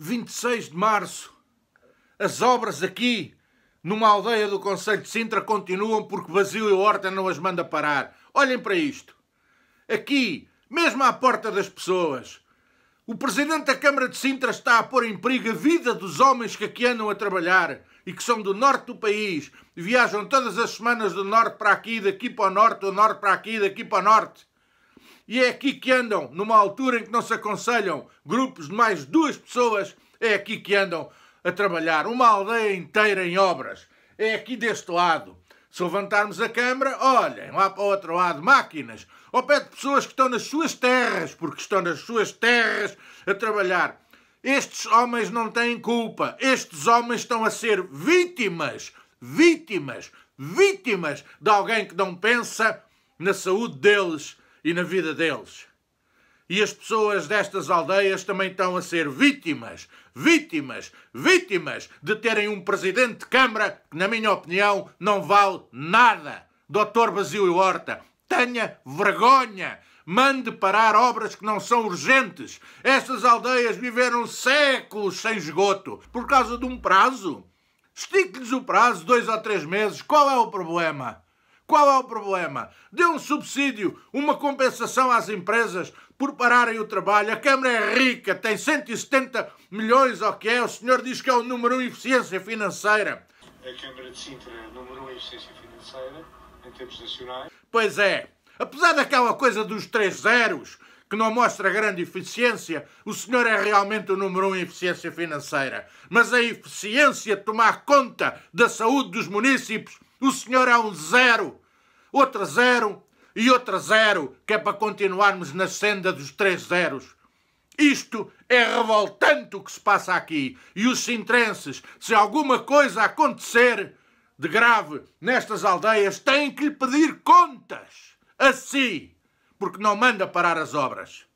26 de março, as obras aqui, numa aldeia do Conselho de Sintra, continuam porque Basílio Horta não as manda parar. Olhem para isto. Aqui, mesmo à porta das pessoas, o Presidente da Câmara de Sintra está a pôr em perigo a vida dos homens que aqui andam a trabalhar e que são do norte do país, viajam todas as semanas do norte para aqui, daqui para o norte, do norte para aqui, daqui para o norte. E é aqui que andam, numa altura em que não se aconselham grupos de mais duas pessoas, é aqui que andam a trabalhar uma aldeia inteira em obras. É aqui deste lado. Se levantarmos a câmara, olhem lá para o outro lado, máquinas, ao pé de pessoas que estão nas suas terras, porque estão nas suas terras a trabalhar. Estes homens não têm culpa. Estes homens estão a ser vítimas, vítimas, vítimas de alguém que não pensa na saúde deles e na vida deles. E as pessoas destas aldeias também estão a ser vítimas, vítimas, vítimas de terem um presidente de Câmara que, na minha opinião, não vale nada. Doutor Basílio Horta, tenha vergonha. Mande parar obras que não são urgentes. Estas aldeias viveram séculos sem esgoto por causa de um prazo. Estique-lhes o prazo, dois ou três meses. Qual é o problema? Qual é o problema? Dê um subsídio, uma compensação às empresas por pararem o trabalho. A Câmara é rica, tem 170 milhões, o que é? O senhor diz que é o número 1 um eficiência financeira. A Câmara de Sintra é o número 1 um eficiência financeira, em termos nacionais. Pois é. Apesar daquela coisa dos três zeros, que não mostra grande eficiência, o senhor é realmente o número um em eficiência financeira. Mas a eficiência tomar conta da saúde dos municípios o senhor é um zero, outra zero e outra zero, que é para continuarmos na senda dos três zeros. Isto é revoltante o que se passa aqui. E os sintrenses, se alguma coisa acontecer de grave nestas aldeias, têm que lhe pedir contas a si, porque não manda parar as obras.